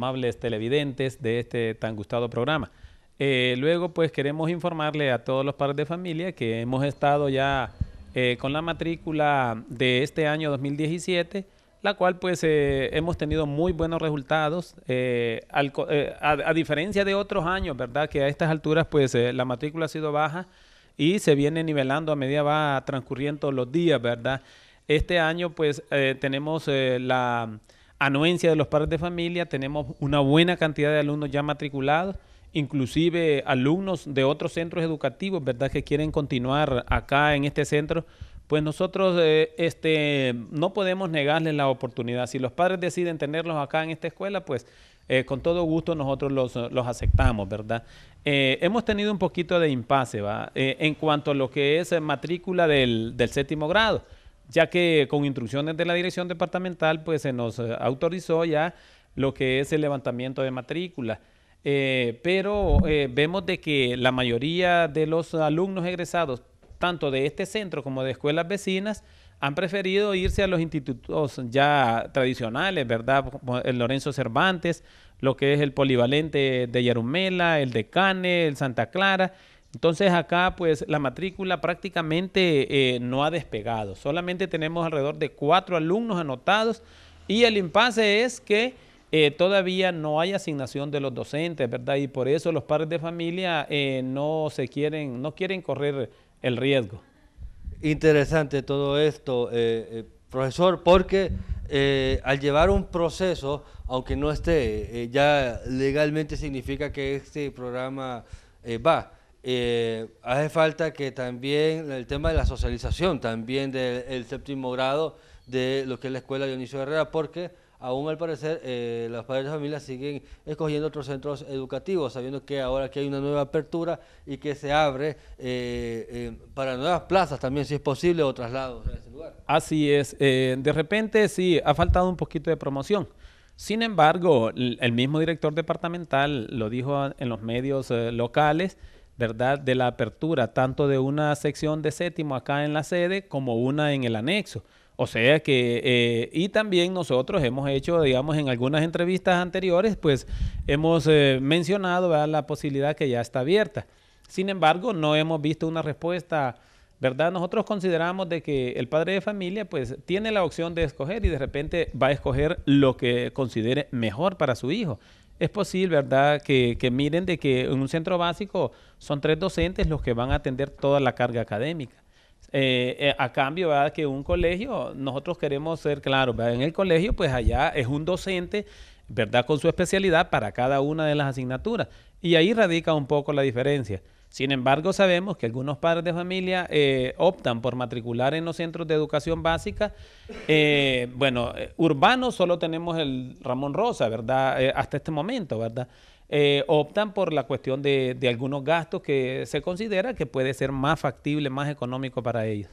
amables televidentes de este tan gustado programa. Eh, luego, pues queremos informarle a todos los padres de familia que hemos estado ya eh, con la matrícula de este año 2017, la cual pues eh, hemos tenido muy buenos resultados, a, a, diferencia de otros años, ¿verdad? Que a estas alturas pues la matrícula ha sido baja y se viene nivelando a medida va transcurriendo los días, ¿verdad? Este año pues tenemos la anuencia de los padres de familia, tenemos una buena cantidad de alumnos ya matriculados, inclusive alumnos de otros centros educativos, ¿verdad? Que quieren continuar acá en este centro, pues nosotros eh, este, no podemos negarles la oportunidad. Si los padres deciden tenerlos acá en esta escuela, pues eh, con todo gusto nosotros los, aceptamos, ¿verdad? Eh, hemos tenido un poquito de impasse, ¿va? en cuanto a lo que es matrícula del, del séptimo grado ya que con instrucciones de la dirección departamental, pues se nos eh, autorizó ya lo que es el levantamiento de matrícula. Eh, pero eh, vemos de que la mayoría de los alumnos egresados, tanto de este centro como de escuelas vecinas, han preferido irse a los institutos ya tradicionales, ¿verdad? Como el Lorenzo Cervantes, lo que es el Polivalente de Yarumela, el de Cane, el Santa Clara, entonces acá pues la matrícula prácticamente eh, no ha despegado. Solamente tenemos alrededor de cuatro alumnos anotados y el impasse es que eh, todavía no hay asignación de los docentes, ¿verdad? Y por eso los padres de familia eh, no se quieren, no quieren correr el riesgo. Interesante todo esto, profesor, porque al llevar un proceso, aunque no esté, ya legalmente significa que este programa va. Eh, hace falta que también el tema de la socialización, también del séptimo grado de lo que es la escuela Dionisio Herrera, porque aún al parecer eh, los padres de familia siguen escogiendo otros centros educativos, sabiendo que ahora que hay una nueva apertura y que se abre eh, eh, para nuevas plazas también, si es posible, o traslados a ese lugar. Así es, de repente sí, ha faltado un poquito de promoción. Sin embargo, el mismo director departamental lo dijo en los medios locales, de la apertura, tanto de una sección de séptimo acá en la sede como una en el anexo. O sea que, eh, y también nosotros hemos hecho, digamos, en algunas entrevistas anteriores, pues hemos eh, mencionado la posibilidad que ya está abierta. Sin embargo, no hemos visto una respuesta, ¿verdad? Nosotros consideramos de que el padre de familia, pues, tiene la opción de escoger y de repente va a escoger lo que considere mejor para su hijo es posible, ¿verdad?, que, miren de que en un centro básico son tres docentes los que van a atender toda la carga académica. Eh, eh, a cambio, ¿verdad?, que un colegio, nosotros queremos ser claros, en el colegio, pues allá es un docente, ¿verdad?, con su especialidad para cada una de las asignaturas. Y ahí radica un poco la diferencia. Sin embargo, sabemos que algunos padres de familia eh, optan por matricular en los centros de educación básica. Eh, bueno, eh, urbanos solo tenemos el Ramón Rosa, ¿verdad? hasta este momento, ¿verdad? optan por la cuestión de, de algunos gastos que se considera que puede ser más factible, más económico para ellos.